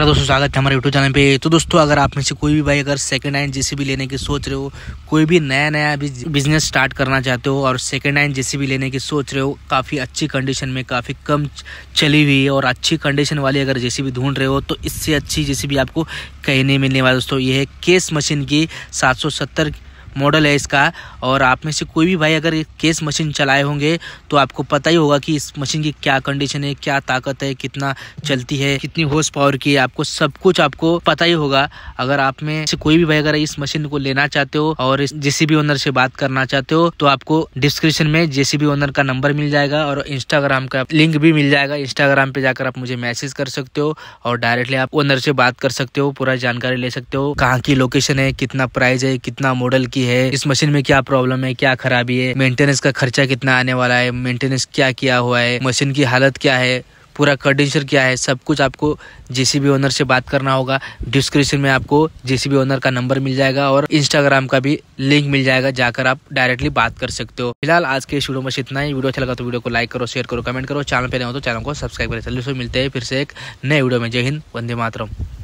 hello दोस्तों स्वागत है हमारे यूट्यूब चैनल पे तो दोस्तों अगर आप में से कोई भी भाई अगर सेकेंड हैंड जेसीबी लेने की सोच रहे हो कोई भी नया नया बिजनेस स्टार्ट करना चाहते हो और सेकेंड हैंड जेसीबी लेने की सोच रहे हो काफ़ी अच्छी कंडीशन में काफ़ी कम चली हुई है और अच्छी कंडीशन वाली अगर जेसीबी ढूंढ रहे हो तो इससे अच्छी जेसीबी आपको कहीं नहीं मिलने वाला दोस्तों ये है केस मशीन की सात मॉडल है इसका और आप में से कोई भी भाई अगर केस मशीन चलाए होंगे तो आपको पता ही होगा कि इस मशीन की क्या कंडीशन है क्या ताकत है कितना चलती है कितनी होस पावर की है आपको सब कुछ आपको पता ही होगा अगर आप में से कोई भी भाई अगर इस मशीन को लेना चाहते हो और जेसीबी ओनर से बात करना चाहते हो तो आपको डिस्क्रिप्शन में जेसीबी ओनर का नंबर मिल जाएगा और इंस्टाग्राम का लिंक भी मिल जाएगा इंस्टाग्राम पे जाकर आप मुझे मैसेज कर सकते हो और डायरेक्टली आप ओनर से बात कर सकते हो पूरा जानकारी ले सकते हो कहाँ की लोकेशन है कितना प्राइस है कितना मॉडल की की है इस मशीन में क्या प्रॉब्लम है क्या खराबी है मेंटेनेंस का खर्चा कितना आने वाला है मेंटेनेंस क्या किया हुआ है मशीन की हालत क्या है पूरा कंडीशन क्या है सब कुछ आपको जेसीबी ओनर से बात करना होगा डिस्क्रिप्शन में आपको जेसीबी ओनर का नंबर मिल जाएगा और इंस्टाग्राम का भी लिंक मिल जाएगा जाकर आप डायरेक्टली बात कर सकते हो फिलहाल आज के इस वीडियो में इतना ही वीडियो अच्छा लगा तो वीडियो को लाइक करो शेयर करो कमेंट करो चैनल पर नहीं हो तो चैनल को सब्सक्राइब करें चलिए मिलते हैं फिर से एक नए वीडियो में जय हिंद वंदे मातरम